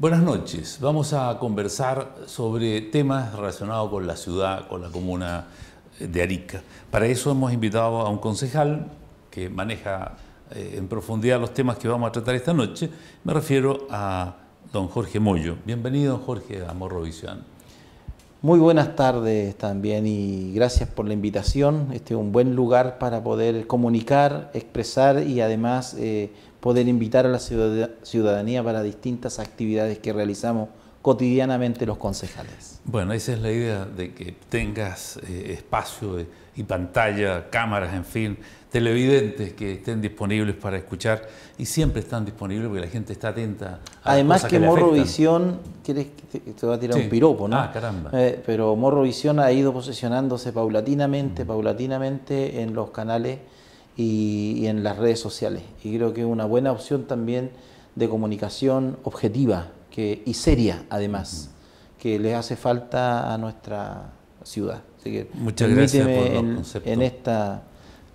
Buenas noches. Vamos a conversar sobre temas relacionados con la ciudad, con la comuna de Arica. Para eso hemos invitado a un concejal que maneja eh, en profundidad los temas que vamos a tratar esta noche. Me refiero a don Jorge Mollo. Bienvenido, Jorge, a Morrovisión. Muy buenas tardes también y gracias por la invitación. Este es un buen lugar para poder comunicar, expresar y además eh, poder invitar a la ciudadanía para distintas actividades que realizamos cotidianamente los concejales. Bueno, esa es la idea de que tengas eh, espacio de y pantallas, cámaras, en fin, televidentes que estén disponibles para escuchar y siempre están disponibles porque la gente está atenta. Además que, que Morro Visión, ¿quieres te, va a tirar un piropo, ¿no? Ah, caramba. Eh, pero Morro ha ido posicionándose paulatinamente, mm. paulatinamente en los canales y, en las redes sociales. Y creo que es una buena opción también de comunicación objetiva que, y seria, además, mm. que les hace falta a nuestra ciudad. Así que Muchas gracias por en, en esta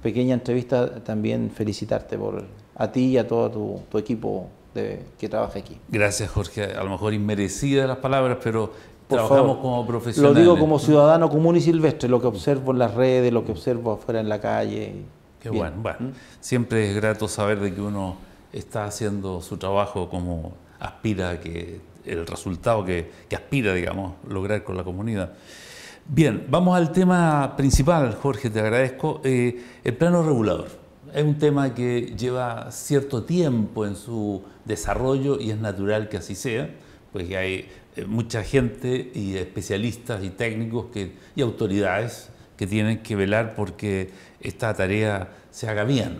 pequeña entrevista también felicitarte por a ti y a todo tu, equipo de, que trabaja aquí. Gracias, Jorge. A lo mejor inmerecidas las palabras, pero trabajamos como profesionales. Lo digo como ciudadano común y silvestre, lo que observo en las redes, lo que observo afuera en la calle. Qué bueno. ¿Mm? Siempre es grato saber de que uno está haciendo su trabajo como aspira que el resultado que, que aspira, digamos, lograr con la comunidad. Bien, vamos al tema principal, Jorge, te agradezco. Eh, el plano regulador. Es un tema que lleva cierto tiempo en su desarrollo y es natural que así sea, pues hay eh, mucha gente y especialistas y técnicos que, y autoridades que tienen que velar porque esta tarea se haga bien.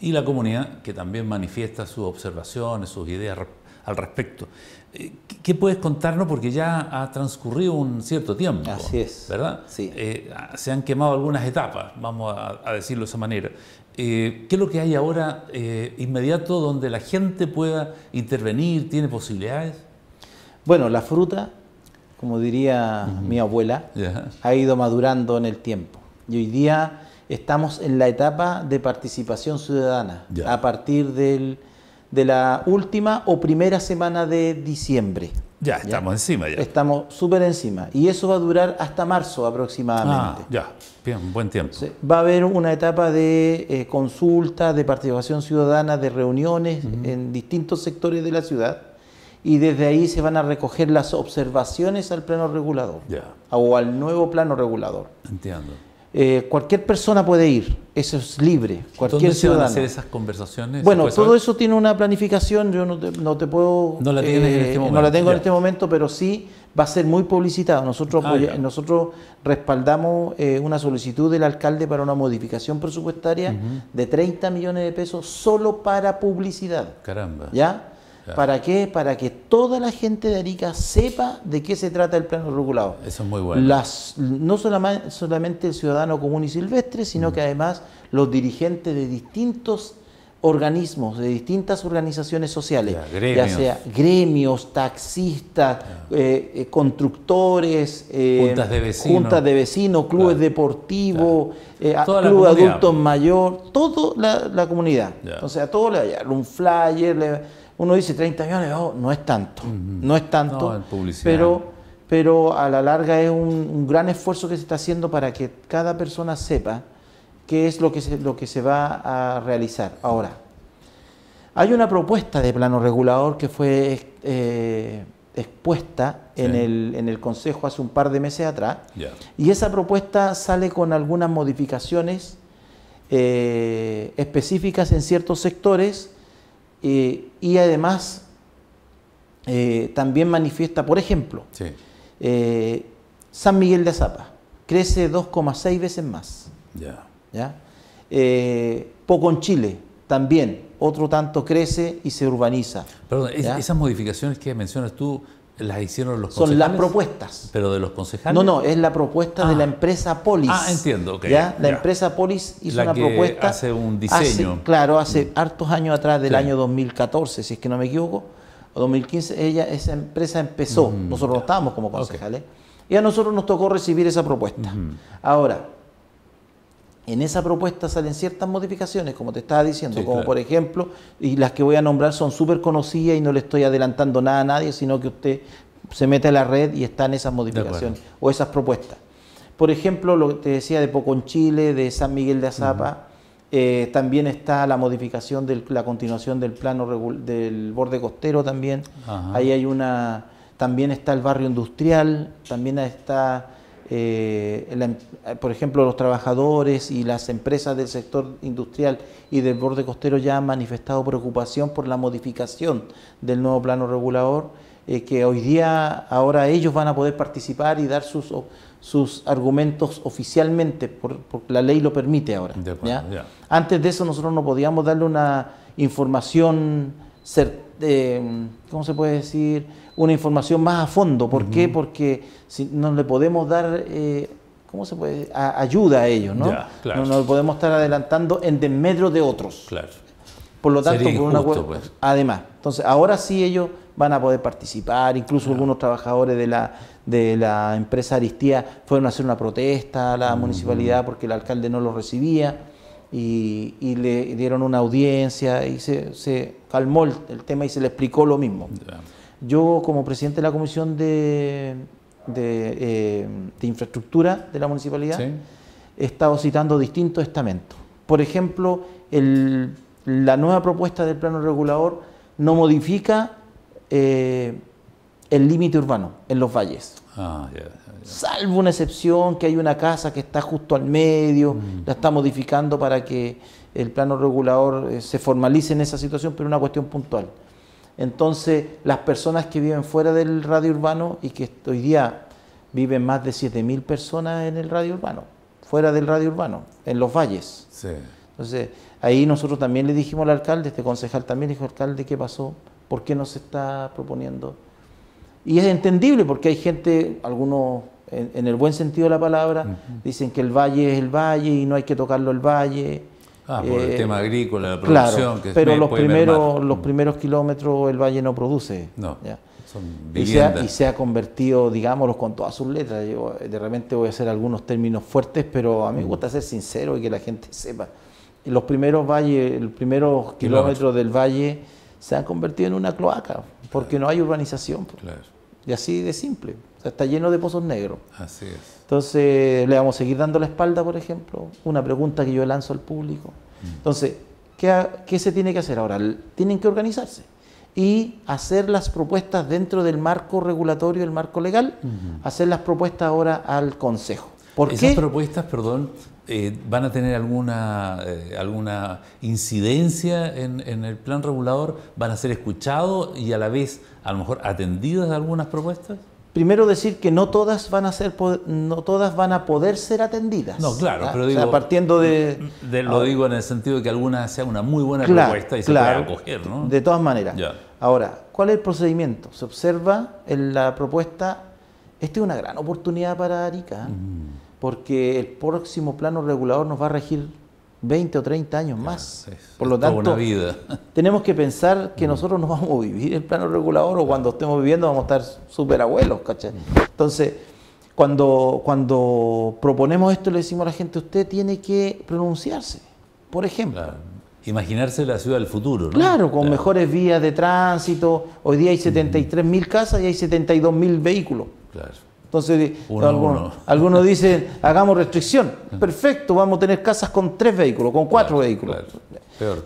Y la comunidad que también manifiesta sus observaciones, sus ideas al respecto. Eh, ¿Qué puedes contarnos? Porque ya ha transcurrido un cierto tiempo. Así es. ¿Verdad? Sí. Eh, se han quemado algunas etapas, vamos a, decirlo de esa manera. Eh, ¿Qué es lo que hay ahora inmediato donde la gente pueda intervenir? ¿Tiene posibilidades? Bueno, la fruta, como diría mi abuela, ha ido madurando en el tiempo. Y hoy día estamos en la etapa de participación ciudadana. A partir del de la última o primera semana de diciembre. Ya, estamos encima ya. Estamos súper encima. Y eso va a durar hasta marzo aproximadamente. Ah, ya, bien, buen tiempo. Va a haber una etapa de eh, consulta, de participación ciudadana, de reuniones en distintos sectores de la ciudad. Y desde ahí se van a recoger las observaciones al plano regulador. Ya. O al nuevo plano regulador. Entiendo. Eh, cualquier persona puede ir, eso es libre. Cualquier ¿Dónde ciudadano. se van hacer esas conversaciones? Bueno, todo eso tiene una planificación, yo no te, puedo... No la, eh, este tengo en este momento, pero sí va a ser muy publicitado. Nosotros, ah, nosotros respaldamos eh, una solicitud del alcalde para una modificación presupuestaria de 30 millones de pesos solo para publicidad. Caramba. ¿Ya? ¿Para qué? Para que toda la gente de Arica sepa de qué se trata el plano regulado. Eso es muy bueno. Las, no solamente, el ciudadano común y silvestre, sino mm. que además los dirigentes de distintos organismos, de distintas organizaciones sociales, ya, sea gremios, taxistas, eh, eh, constructores, eh, juntas, de vecinos, de clubes deportivos, clubes adultos mayores, toda la, comunidad. O sea, todo le un flyer, le, uno dice 30 millones, oh, no es tanto, no es tanto, pero, pero a la larga es un, gran esfuerzo que se está haciendo para que cada persona sepa qué es lo que se, lo que se va a realizar. Ahora, hay una propuesta de plano regulador que fue eh, expuesta en, el, Consejo hace un par de meses atrás, y esa propuesta sale con algunas modificaciones eh, específicas en ciertos sectores eh, y además eh, también manifiesta, por ejemplo, eh, San Miguel de Azapa crece 2,6 veces más. Yeah. poco en Chile también, otro tanto crece y se urbaniza. Perdón, esas modificaciones que mencionas tú las hicieron los concejales? Son las propuestas. Pero de los concejales. No, no, es la propuesta de la ah. empresa Polis. Ah, entiendo, La empresa Polis hizo una propuesta. Hace un diseño. claro, hace mm. hartos años atrás, del año 2014, si es que no me equivoco, o 2015, ella, esa empresa empezó. Mm. Nosotros no estábamos como concejales. Y a nosotros nos tocó recibir esa propuesta. Mm. Ahora, en esa propuesta salen ciertas modificaciones, como te estaba diciendo, como por ejemplo, y las que voy a nombrar son súper conocidas y no le estoy adelantando nada a nadie, sino que usted se mete a la red y está en esas modificaciones o esas propuestas. Por ejemplo, lo que te decía de Poconchile, de San Miguel de Azapa, eh, también está la modificación de la continuación del plano del borde costero también. Ahí hay una, también está el barrio industrial, también está eh, em, eh, por ejemplo, los trabajadores y las empresas del sector industrial y del borde costero ya han manifestado preocupación por la modificación del nuevo plano regulador, eh, que hoy día ahora ellos van a poder participar y dar sus, sus argumentos oficialmente, por, porque la ley lo permite ahora. Antes de eso nosotros no podíamos darle una información, ¿cómo se puede decir? una información más a fondo. ¿Por qué? Porque si no le podemos dar, eh, ¿cómo se puede? ayuda a ellos, ¿no? Ya, claro. No nos podemos estar adelantando en desmedro de otros. Claro. Por lo tanto, por una pues. además. Entonces, ahora sí ellos van a poder participar, incluso algunos trabajadores de la, de la empresa Aristía fueron a hacer una protesta a la mm. municipalidad porque el alcalde no los recibía. Y, le dieron una audiencia y se, calmó el, tema y se le explicó lo mismo. Yo, como presidente de la Comisión de, eh, Infraestructura de la Municipalidad, he estado citando distintos estamentos. Por ejemplo, la nueva propuesta del plano regulador no modifica eh, el límite urbano en los valles. Ah, Salvo una excepción, que hay una casa que está justo al medio, mm. la está modificando para que el plano regulador eh, se formalice en esa situación, pero una cuestión puntual. Entonces, las personas que viven fuera del radio urbano y que hoy día viven más de 7.000 personas en el radio urbano, fuera del radio urbano, en los valles. Entonces, ahí nosotros también le dijimos al alcalde, este concejal también dijo, alcalde, ¿qué pasó? ¿Por qué no se está proponiendo? Y es entendible porque hay gente, algunos en, el buen sentido de la palabra, dicen que el valle es el valle y no hay que tocarlo el valle. Ah, por el eh, tema agrícola, la producción. Claro, pero los primeros, los primeros kilómetros el valle no produce. No. Son y, se ha, y se ha convertido, digámoslo, con todas sus letras. Yo eh, de repente voy a hacer algunos términos fuertes, pero a mí me gusta ser sincero y que la gente sepa. Los primeros valles, los primeros kilómetros del valle se han convertido en una cloaca, porque no hay urbanización. Pues. Claro. Y así de simple está lleno de pozos negros. Así es. Entonces, le vamos a seguir dando la espalda, por ejemplo, una pregunta que yo lanzo al público. Mm. Entonces, ¿qué, se tiene que hacer ahora? Tienen que organizarse y hacer las propuestas dentro del marco regulatorio, el marco legal, hacer las propuestas ahora al Consejo. ¿Por ¿Esas propuestas, perdón, eh, van a tener alguna, eh, alguna incidencia en, en, el plan regulador? ¿Van a ser escuchados y a la vez, a lo mejor, atendidas algunas propuestas? Primero decir que no todas van a ser no todas van a poder ser atendidas. No, claro, ah, pero digo, partiendo de, lo digo en el sentido de que algunas sea una muy buena propuesta y se claro, pueda acoger, ¿no? De todas maneras. Ahora, ¿cuál es el procedimiento? Se observa en la propuesta esta es una gran oportunidad para Arica, ¿eh? mm. porque el próximo plano regulador nos va a regir 20 o 30 años más. Por lo tanto, tenemos que pensar que mm. nosotros no vamos a vivir el plano regulador o cuando estemos viviendo vamos a estar súper abuelos, Entonces, cuando, cuando proponemos esto le decimos a la gente, usted tiene que pronunciarse, por ejemplo. Imaginarse la ciudad del futuro, ¿no? Claro, con mejores vías de tránsito. Hoy día hay 73.000 mm. mil casas y hay 72.000 mil vehículos. Claro. Entonces, algunos, dicen, hagamos restricción. Perfecto, vamos a tener casas con tres vehículos, con cuatro vehículos.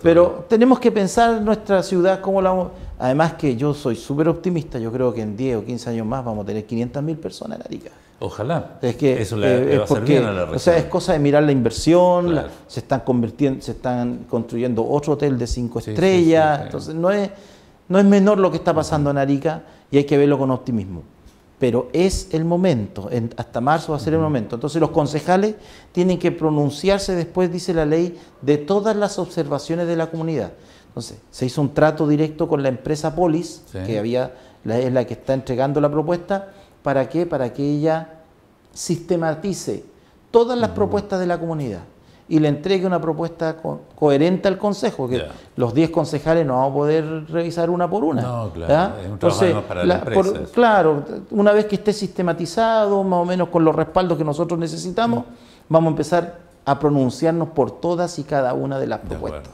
Pero tenemos que pensar nuestra ciudad como la vamos... Además que yo soy súper optimista, yo creo que en 10 o 15 años más vamos a tener 500.000 personas en Arica. Ojalá. Es que eso eh, a la O sea, es cosa de mirar la inversión, se están convirtiendo, se están construyendo otro hotel de cinco estrellas, entonces no es no es menor lo que está pasando en Arica y hay que verlo con optimismo pero es el momento, hasta marzo va a ser el momento. Entonces los concejales tienen que pronunciarse después, dice la ley, de todas las observaciones de la comunidad. Entonces, se hizo un trato directo con la empresa Polis, que había, es la que está entregando la propuesta, ¿para qué? Para que ella sistematice todas las propuestas de la comunidad y le entregue una propuesta coherente al Consejo, que los 10 concejales no vamos a poder revisar una por una. No, claro, es un Entonces, para la, Claro, una vez que esté sistematizado, más o menos con los respaldos que nosotros necesitamos, mm. vamos a empezar a pronunciarnos por todas y cada una de las propuestas.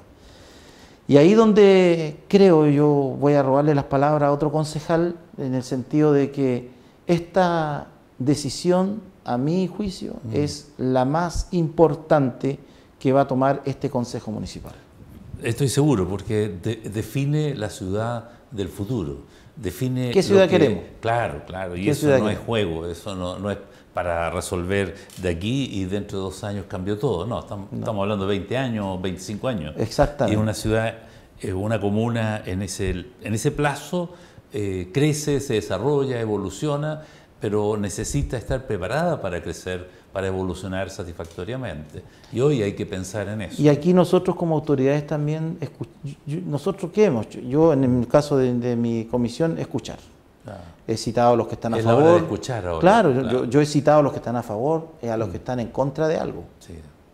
y ahí donde creo yo voy a robarle las palabras a otro concejal, en el sentido de que esta decisión a mi juicio, mm. es la más importante que va a tomar este Consejo Municipal. Estoy seguro, porque define la ciudad del futuro. Define ¿Qué ciudad queremos? Claro, claro, y eso no es juego, eso no, es para resolver de aquí y dentro de dos años cambió todo, no, estamos, hablando de 20 años, 25 años. Exactamente. Y una ciudad, una comuna en ese, en ese plazo eh, crece, se desarrolla, evoluciona pero necesita estar preparada para crecer, para evolucionar satisfactoriamente. Y hoy hay que pensar en eso. Y aquí nosotros como autoridades también, nosotros qué hemos Yo en el caso de, mi comisión, escuchar. He citado a los que están a es favor. La hora de escuchar ahora. Claro, Yo, he citado a los que están a favor y eh, a los mm. que están en contra de algo.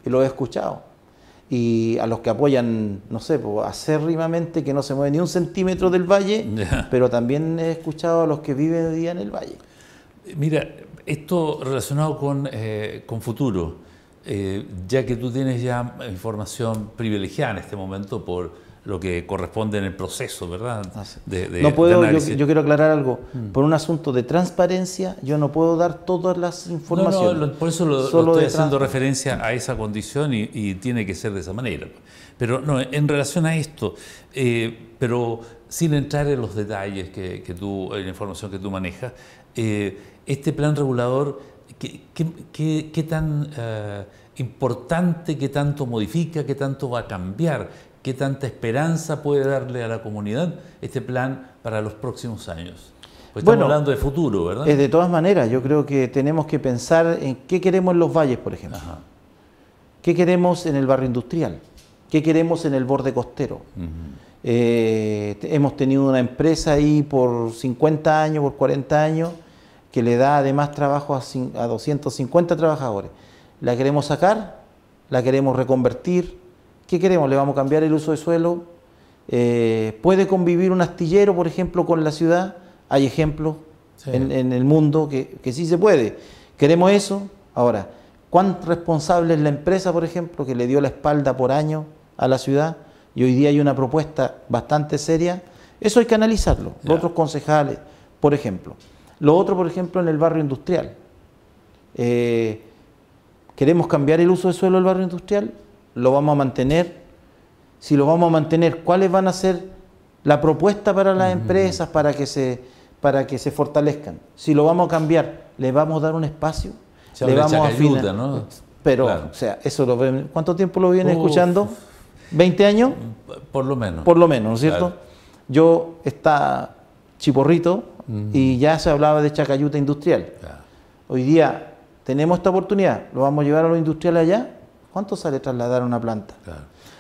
Y lo he escuchado. Y a los que apoyan, no sé, acérrimamente que no se mueve ni un centímetro del valle, pero también he escuchado a los que viven día en el valle. Mira, esto relacionado con, eh, con futuro, eh, ya que tú tienes ya información privilegiada en este momento por lo que corresponde en el proceso, ¿verdad? Ah, no puedo, yo, quiero aclarar algo. Mm. Por un asunto de transparencia, yo no puedo dar todas las informaciones. No, por eso lo, estoy haciendo referencia a esa condición y, tiene que ser de esa manera. Pero no, en relación a esto, eh, pero sin entrar en los detalles que, tú, la información que tú manejas, este plan regulador, ¿qué, tan eh, importante, qué tanto modifica, qué tanto va a cambiar, qué tanta esperanza puede darle a la comunidad este plan para los próximos años? Pues estamos hablando de futuro, ¿verdad? de todas maneras, yo creo que tenemos que pensar en qué queremos en los valles, por ejemplo. ¿Qué queremos en el barrio industrial? ¿Qué queremos en el borde costero? Eh, hemos tenido una empresa ahí por 50 años, por 40 años, que le da además trabajo a, 250 trabajadores. ¿La queremos sacar? ¿La queremos reconvertir? ¿Qué queremos? ¿Le vamos a cambiar el uso de suelo? Eh, ¿Puede convivir un astillero, por ejemplo, con la ciudad? Hay ejemplos en, el mundo que, sí se puede. ¿Queremos eso? Ahora, ¿cuán responsable es la empresa, por ejemplo, que le dio la espalda por año a la ciudad y hoy día hay una propuesta bastante seria? Eso hay que analizarlo. Los otros concejales, por ejemplo. Lo otro, por ejemplo, en el barrio industrial. Eh, ¿Queremos cambiar el uso de suelo del barrio industrial? ¿Lo vamos a mantener? Si lo vamos a mantener, ¿cuáles van a ser la propuesta para las empresas para que, se, para que se fortalezcan? Si lo vamos a cambiar, ¿le vamos a dar un espacio? le vamos a ayuda, Pero, o sea, eso lo ¿Cuánto tiempo lo vienen escuchando? ¿20 años? Por lo menos. Por lo menos, ¿no es cierto? Yo, está Chiporrito, y mm. ya se hablaba de Chacayuta industrial. Hoy día tenemos esta oportunidad, lo vamos a llevar a los industriales allá. ¿Cuánto sale trasladar una planta?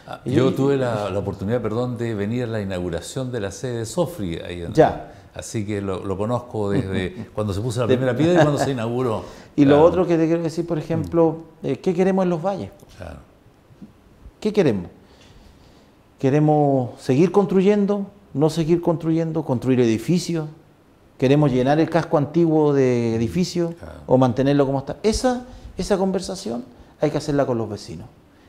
Ah, yo, tuve la, oportunidad, perdón, de venir a la inauguración de la sede de Sofri ahí en, Ya. Así que lo, conozco desde cuando se puso la primera piedra y cuando se inauguró. Y lo otro que te quiero decir, por ejemplo, mm. eh, ¿qué queremos en los valles? ¿Qué queremos? ¿Queremos seguir construyendo? ¿No seguir construyendo? ¿Construir edificios? ¿Queremos llenar el casco antiguo de edificio ah. o mantenerlo como está? Esa, esa conversación hay que hacerla con los vecinos.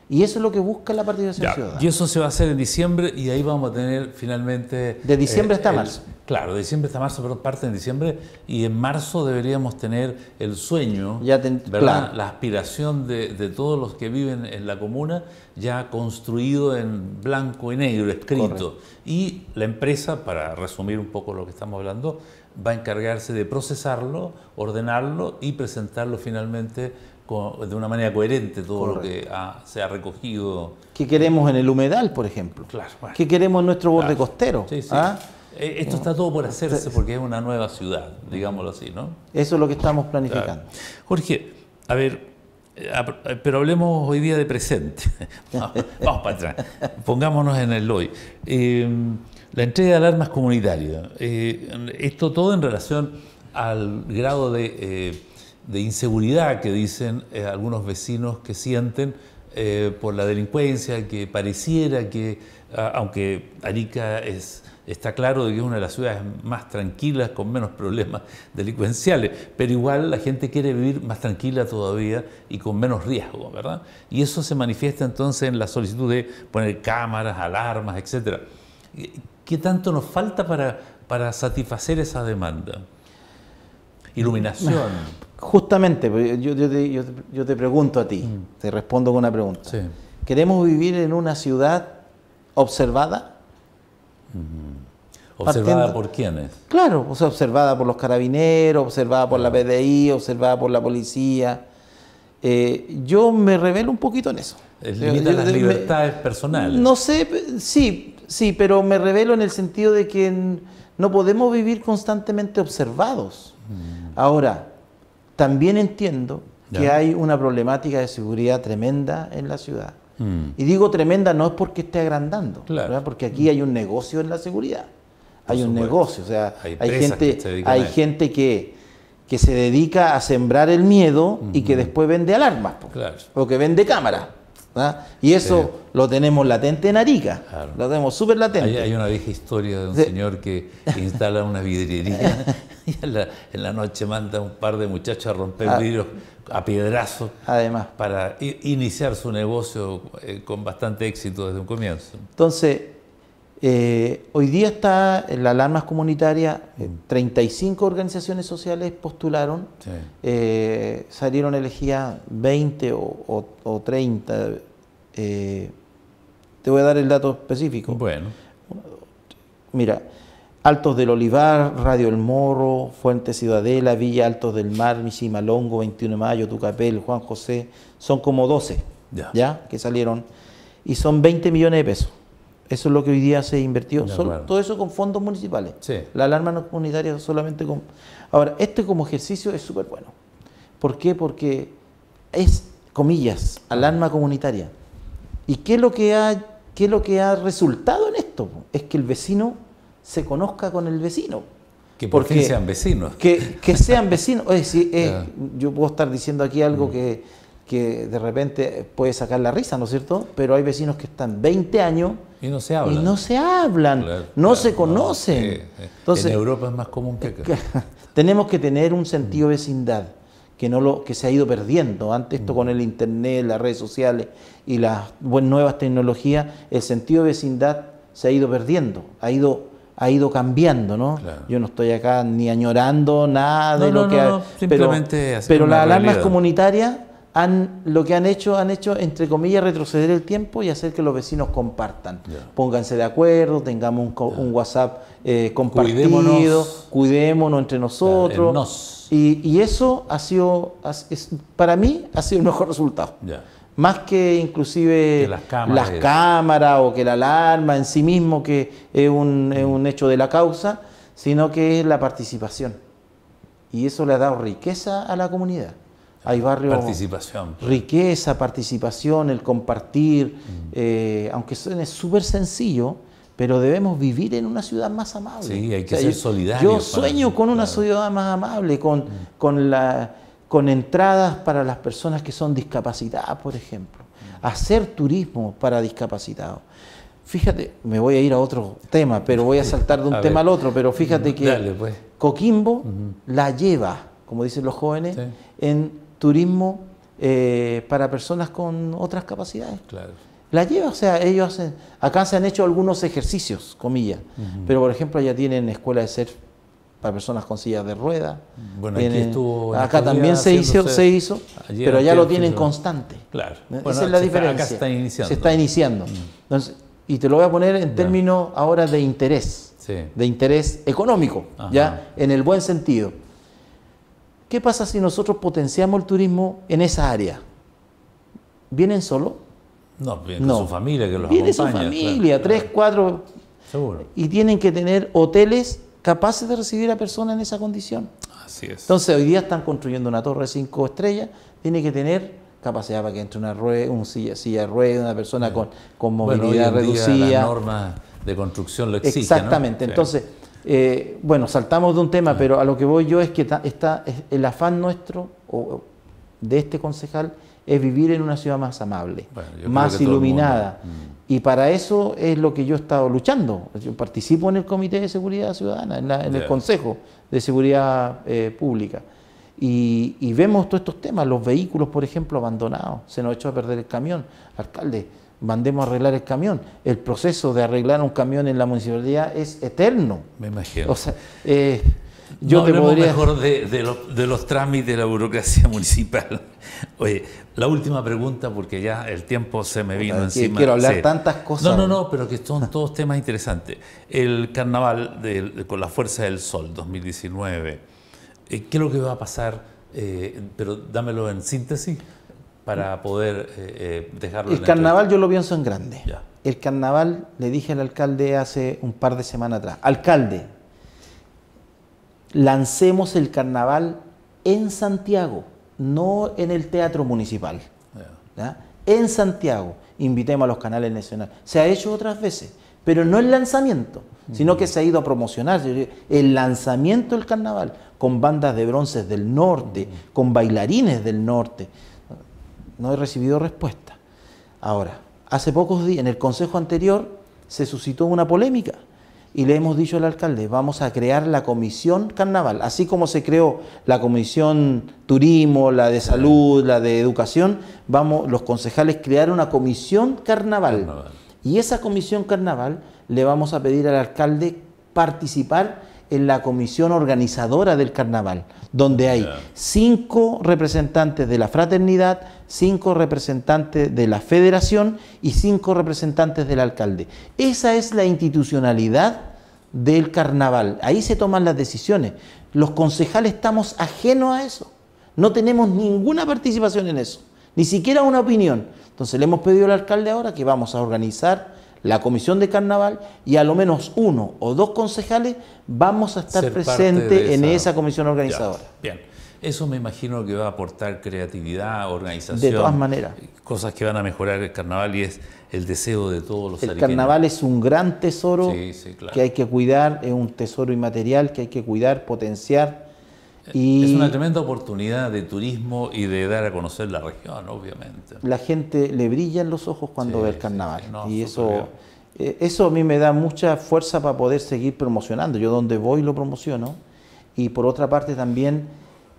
Y eso es lo que busca la participación ya, Y eso se va a hacer en diciembre y ahí vamos a tener finalmente... De diciembre eh, hasta marzo. Claro, de diciembre hasta marzo, pero parte en diciembre y en marzo deberíamos tener el sueño, la aspiración de, todos los que viven en la comuna ya construido en blanco y negro, escrito. Y la empresa, para resumir un poco lo que estamos hablando, va a encargarse de procesarlo, ordenarlo y presentarlo finalmente de una manera coherente todo lo que se ha recogido. ¿Qué queremos en el humedal, por ejemplo? Claro, ¿Qué queremos en nuestro borde costero? ¿Ah? Eh, esto está todo por hacerse porque es una nueva ciudad, digámoslo así, ¿no? Eso es lo que estamos planificando. Jorge, a ver, eh, eh, pero hablemos hoy día de presente. Vamos para atrás. Pongámonos en el hoy. La entrega de alarmas comunitarias. Eh, esto todo en relación al grado de, eh, inseguridad que dicen eh, algunos vecinos que sienten por la delincuencia, que pareciera que, aunque Arica es, está claro de que es una de las ciudades más tranquilas, con menos problemas delincuenciales, pero igual la gente quiere vivir más tranquila todavía y con menos riesgo, ¿verdad? Y eso se manifiesta entonces en la solicitud de poner cámaras, alarmas, etc., ¿Qué tanto nos falta para, satisfacer esa demanda? Iluminación. Justamente, pues, yo, te, pregunto a ti, mm. te respondo con una pregunta. ¿Queremos vivir en una ciudad observada? Mm. ¿Observada por quiénes? Claro, sea, observada por los carabineros, observada por la PDI, observada por la policía. Eh, yo me revelo un poquito en eso. Limita las libertades personales. No sé, sí, Sí, pero me revelo en el sentido de que no podemos vivir constantemente observados. Mm. Ahora, también entiendo que hay una problemática de seguridad tremenda en la ciudad. Mm. Y digo tremenda no es porque esté agrandando, claro. porque aquí mm. hay un negocio en la seguridad. hay un negocio, o sea, hay, gente, que hay gente que, se dedica a sembrar el miedo y que después vende alarmas, claro. o que vende cámaras. Y eso lo tenemos latente en Arica, lo tenemos súper latente. Hay, una vieja historia de un señor que instala una vidriería y en la, noche manda un par de muchachos a romper ah. vidrios a piedrazos para iniciar su negocio eh, con bastante éxito desde un comienzo. Entonces, eh, hoy día está en eh, la alarma comunitaria, 35 mm. organizaciones sociales postularon, salieron elegidas 20 o 30 eh, te voy a dar el dato específico. Bueno. Mira, Altos del Olivar, Radio El Morro, Fuente Ciudadela, Villa Altos del Mar, Longo 21 de Mayo, Tucapel, Juan José, son como 12, ya. Que salieron. Y son 20 millones de pesos. Eso es lo que hoy día se invirtió. todo eso con fondos municipales. La alarma no comunitaria solamente con... Ahora, este como ejercicio es súper bueno. ¿Por qué? Porque es, comillas, alarma comunitaria. ¿Y qué es lo que ha, resultado en esto? Es que el vecino se conozca con el vecino. Que por porque sean vecinos. Que, sean vecinos. Es decir, yo puedo estar diciendo aquí algo mm. que, de repente puede sacar la risa, ¿no es cierto? Pero hay vecinos que están 20 años y no se hablan. no se hablan, no se conocen. Entonces, en Europa es más común que acá. tenemos que tener un sentido de vecindad que, no lo, que se ha ido perdiendo. Antes esto mm. con el Internet, las redes sociales y las nuevas tecnologías, el sentido de vecindad se ha ido perdiendo, ha ido ha ido cambiando, ¿no? Yo no estoy acá ni añorando nada de lo que... pero, pero las alarmas comunitarias lo que han hecho, han hecho, entre comillas, retroceder el tiempo y hacer que los vecinos compartan. Pónganse de acuerdo, tengamos un, WhatsApp eh, compartido, cuidémonos. entre nosotros. y, eso ha sido, para mí, ha sido el mejor resultado. Más que inclusive las, cámaras, o que la alarma en sí mismo, que es mm. un hecho de la causa, sino que es la participación. Y eso le ha dado riqueza a la comunidad hay barrios... Participación. Riqueza, participación, el compartir, mm. eh, aunque suene súper sencillo, pero debemos vivir en una ciudad más amable. Sí, hay que ser solidarios. Yo, sueño con una ciudad más amable, con, mm. con, la, con entradas para las personas que son discapacitadas, por ejemplo. Mm. Hacer turismo para discapacitados. Fíjate, me voy a ir a otro tema, pero voy a saltar de un tema al otro, pero fíjate que pues. Coquimbo la lleva, como dicen los jóvenes, en turismo eh, para personas con otras capacidades. Claro. La lleva, o sea, ellos hacen, acá se han hecho algunos ejercicios, comillas, pero por ejemplo ya tienen escuela de surf para personas con sillas de ruedas. Bueno, aquí estuvo acá también se hizo, se hizo, pero ya lo tienen constante. Claro. Esa es la diferencia. acá se está iniciando. Se está iniciando. Entonces, y te lo voy a poner en términos ahora de interés, de interés económico, ya en el buen sentido. ¿Qué pasa si nosotros potenciamos el turismo en esa área? ¿Vienen solo? No, vienen su familia que los Viene acompaña, su familia, tres, cuatro. Seguro. Y tienen que tener hoteles capaces de recibir a personas en esa condición. Así es. Entonces, hoy día están construyendo una torre de cinco estrellas, tiene que tener capacidad para que entre una rueda, silla, silla de ruedas, una persona con, con, movilidad bueno, reducida. la norma de construcción lo exige. Exactamente. Entonces. Eh, bueno, saltamos de un tema, pero a lo que voy yo es que el afán nuestro de este concejal es vivir en una ciudad más amable, más iluminada. Mm. Y para eso es lo que yo he estado luchando. Yo participo en el Comité de Seguridad Ciudadana, en, el Consejo de Seguridad eh, Pública. Y, y, vemos todos estos temas, los vehículos, por ejemplo, abandonados. Se nos echó a perder el camión. Alcalde, mandemos a arreglar el camión. El proceso de arreglar un camión en la municipalidad es eterno. Me imagino. O sea, eh, yo te podría... mejor de, los, trámites de la burocracia municipal. Oye, la última pregunta, porque ya el tiempo se me vino encima. Quiero hablar tantas cosas. No, no, no, pero que son todos temas interesantes. El carnaval de, con la fuerza del sol 2019. Eh, ¿Qué es lo que va a pasar? Eh, pero dámelo en síntesis para mm. poder eh, eh, dejarlo. El carnaval yo lo pienso en grande. El carnaval, le dije al alcalde hace un par de semanas atrás, alcalde, lancemos el carnaval en Santiago, no en el teatro municipal. En Santiago, invitemos a los canales nacionales. Se ha hecho otras veces, pero no el lanzamiento, sino que se ha ido a promocionar. El lanzamiento del carnaval, con bandas de bronces del norte, con bailarines del norte. No he recibido respuesta. Ahora, hace pocos días, en el consejo anterior, se suscitó una polémica y le hemos dicho al alcalde, vamos a crear la comisión carnaval, así como se creó la comisión turismo, la de salud, la de educación, vamos, los concejales crearon una comisión carnaval. carnaval. Y esa comisión carnaval le vamos a pedir al alcalde participar en la comisión organizadora del carnaval, donde hay cinco representantes de la fraternidad, cinco representantes de la federación y cinco representantes del alcalde. Esa es la institucionalidad del carnaval. Ahí se toman las decisiones. Los concejales estamos ajenos a eso. No tenemos ninguna participación en eso, ni siquiera una opinión. Entonces le hemos pedido al alcalde ahora que vamos a organizar la comisión de carnaval y a lo menos uno o dos concejales vamos a estar presentes en esa comisión organizadora. bien, eso me imagino que va a aportar creatividad, organización. De todas maneras. Cosas que van a mejorar el carnaval y es el deseo de todos los El carnaval es un gran tesoro que hay que cuidar, es un tesoro inmaterial que hay que cuidar, potenciar es una tremenda oportunidad de turismo y de dar a conocer la región, obviamente. La gente le brilla en los ojos cuando ve el carnaval. y eso, eh, eso a mí me da mucha fuerza para poder seguir promocionando. Yo donde voy lo promociono. Y por otra parte también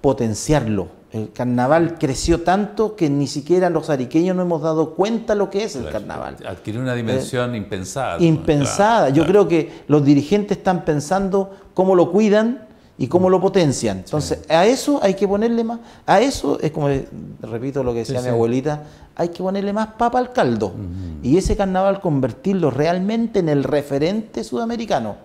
potenciarlo. El carnaval creció tanto que ni siquiera los ariqueños no hemos dado cuenta lo que es el carnaval. Adquirió una dimensión eh, impensada. Impensada. Yo creo que los dirigentes están pensando cómo lo cuidan, y cómo mm. lo potencian. Entonces, a eso hay que ponerle más, a eso es como, repito lo que decía mi abuelita, hay que ponerle más papa al caldo. Y ese carnaval convertirlo realmente en el referente sudamericano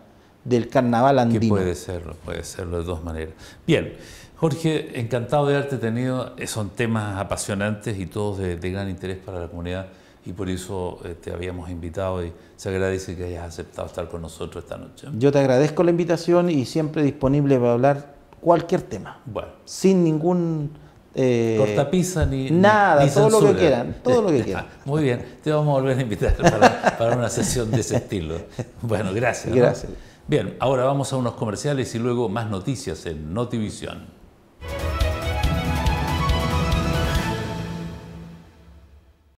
del carnaval andino. Que puede serlo, puede serlo de dos maneras. Bien. Jorge, encantado de haberte tenido. Son temas apasionantes y todos de gran interés para la comunidad y por eso te este, habíamos invitado y se agradece que hayas aceptado estar con nosotros esta noche. Yo te agradezco la invitación y siempre disponible para hablar cualquier tema. Bueno. Sin ningún... Eh, Cortapisa ni... Nada, todo lo que quieran, todo lo que quieran. Muy bien, te vamos a volver a invitar para, una sesión de ese estilo. Bueno, gracias. Gracias. Bien, ahora vamos a unos comerciales y luego más noticias en Notivision.